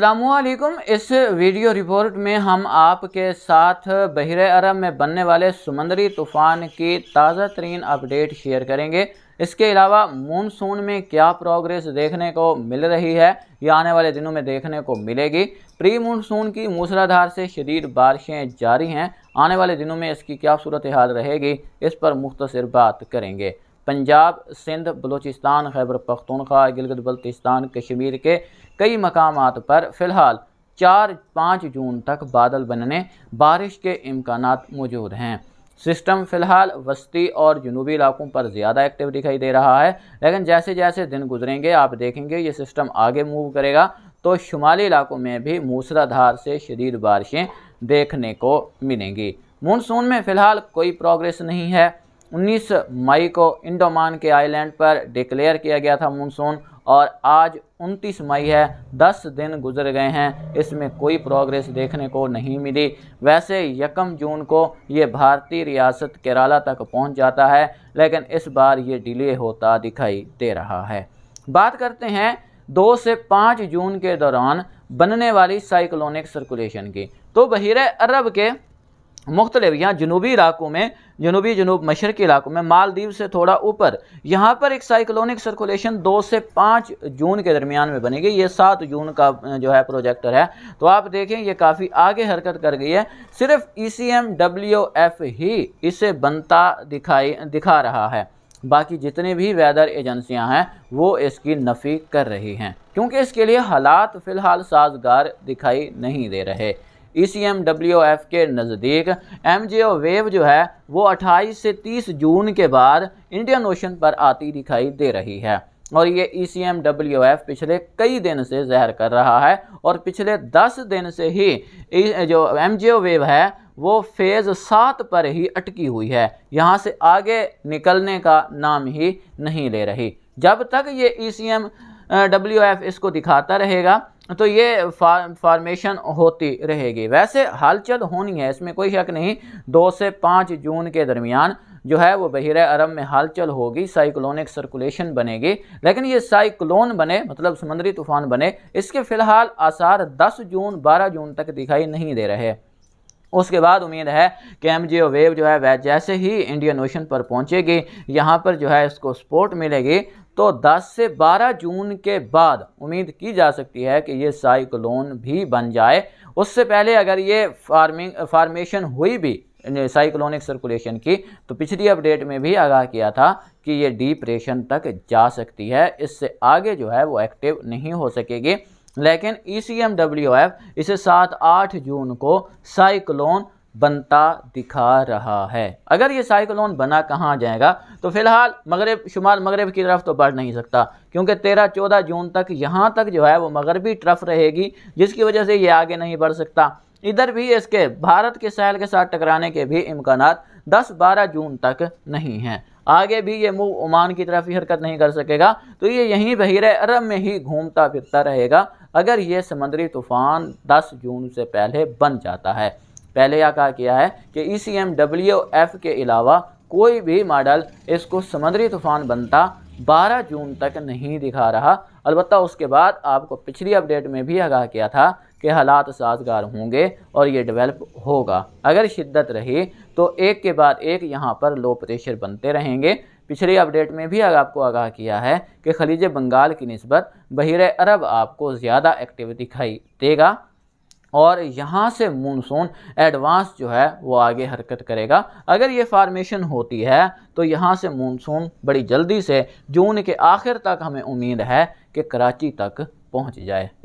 अल्लाम इस video report में हम आपके साथ बहर अरब में बनने वाले समंदरी तूफ़ान की ताज़ा तरीन अपडेट शेयर करेंगे इसके अलावा मानसून में क्या प्रोग्रेस देखने को मिल रही है ये आने वाले दिनों में देखने को मिलेगी प्री मानसून की मूसलाधार से शदीद बारिशें जारी हैं आने वाले दिनों में इसकी क्या सूरत हाल रहेगी इस पर मुख्तर बात करेंगे पंजाब सिंध बलूचिस्तान खैबर पख्तूनख्वा गिलगित बल्तिस्तान कश्मीर के कई मकाम पर फ़िलहाल चार पाँच जून तक बादल बनने बारिश के इम्कान मौजूद हैं सिस्टम फ़िलहाल वस्ती और जनूबी इलाकों पर ज़्यादा एक्टिव दिखाई दे रहा है लेकिन जैसे जैसे दिन गुजरेंगे आप देखेंगे ये सिस्टम आगे मूव करेगा तो शुमाली इलाकों में भी मूसलाधार से शदीद बारिशें देखने को मिलेंगी मानसून में फ़िलहाल कोई प्रोग्रेस नहीं है 19 मई को इंडोमान के आइलैंड पर डिक्लेयर किया गया था मानसून और आज 29 मई है 10 दिन गुजर गए हैं इसमें कोई प्रोग्रेस देखने को नहीं मिली वैसे यकम जून को ये भारतीय रियासत केरला तक पहुंच जाता है लेकिन इस बार ये डिले होता दिखाई दे रहा है बात करते हैं दो से पाँच जून के दौरान बनने वाली साइक्लोनिक सर्कुलेशन की तो बहिर अरब के मुख्तलि यहाँ जनूबी इलाकों में जनूबी जनूब मशरक़ी इलाकों में मालदीव से थोड़ा ऊपर यहाँ पर एक साइक्लोनिक सर्कुलेशन दो से पाँच जून के दरमियान में बनेगी ये सात जून का जो है प्रोजेक्टर है तो आप देखें ये काफ़ी आगे हरकत कर गई है सिर्फ E C M W F ही इसे बनता दिखाई दिखा रहा है बाकी जितने भी वेदर एजेंसियां हैं वो इसकी नफ़ी कर रही हैं क्योंकि इसके लिए हालात फ़िलहाल साजगार दिखाई नहीं दे रहे E C M W F के नज़दीक एम जे ओ वेव जो है वो अट्ठाईस से तीस जून के बाद इंडियन ओशन पर आती दिखाई दे रही है और ये E C M W F पिछले कई दिन से जहर कर रहा है और पिछले दस दिन से ही जो एम जे ओ वेव है वो फेज़ सात पर ही अटकी हुई है यहाँ से आगे निकलने का नाम ही नहीं ले रही जब तक ये E C M W F इसको दिखाता रहेगा तो ये फॉर्मेशन होती रहेगी वैसे हलचल होनी है इसमें कोई शक नहीं दो से पाँच जून के दरमियान जो है वो बहिर अरब में हलचल होगी साइक्लोनिक सर्कुलेशन बनेगी लेकिन ये साइक्लोन बने मतलब समंदरी तूफान बने इसके फ़िलहाल आसार 10 जून 12 जून तक दिखाई नहीं दे रहे उसके बाद उम्मीद है कि एम जी वेव जो है वह जैसे ही इंडियन ओशन पर पहुंचेगी यहाँ पर जो है इसको सपोर्ट मिलेगी तो 10 से 12 जून के बाद उम्मीद की जा सकती है कि ये साइक्लोन भी बन जाए उससे पहले अगर ये फार्मिंग फार्मेशन हुई भी साइक्लोनिक सर्कुलेशन की तो पिछली अपडेट में भी आगाह किया था कि ये डिप्रेशन तक जा सकती है इससे आगे जो है वो एक्टिव नहीं हो सकेगी लेकिन E C M W F इसे सात आठ जून को साइक्लोन बनता दिखा रहा है अगर ये साइक्लोन बना कहाँ जाएगा तो फिलहाल मगरब शुमाल मगरब की तरफ तो बढ़ नहीं सकता क्योंकि तेरह चौदह जून तक यहाँ तक जो है वो मगरबी ट्रफ रहेगी जिसकी वजह से ये आगे नहीं बढ़ सकता इधर भी इसके भारत के सहल के साथ टकराने के भी इम्कान दस बारह जून तक नहीं हैं आगे भी ये मुँह ओमान की तरफ ही हरकत नहीं कर सकेगा तो ये यहीं बहिर अरब में ही घूमता फिरता रहेगा अगर ये समुद्री तूफ़ान 10 जून से पहले बन जाता है पहले यह कहा गया है कि E C M W F के अलावा कोई भी मॉडल इसको समुद्री तूफ़ान बनता 12 जून तक नहीं दिखा रहा अलबत् उसके बाद आपको पिछली अपडेट में भी आगाह किया था कि हालात साजगार होंगे और ये डेवलप होगा अगर शिद्दत रही तो एक के बाद एक यहाँ पर लो प्रेशर बनते रहेंगे पिछली अपडेट में भी अगर आपको आगाह किया है कि खलीज बंगाल की नस्बत बहिर अरब आपको ज़्यादा एक्टिव दिखाई देगा और यहाँ से मानसून एडवांस जो है वो आगे हरकत करेगा अगर ये फार्मेशन होती है तो यहाँ से मानसून बड़ी जल्दी से जून के आखिर तक हमें उम्मीद है कि कराची तक पहुँच जाए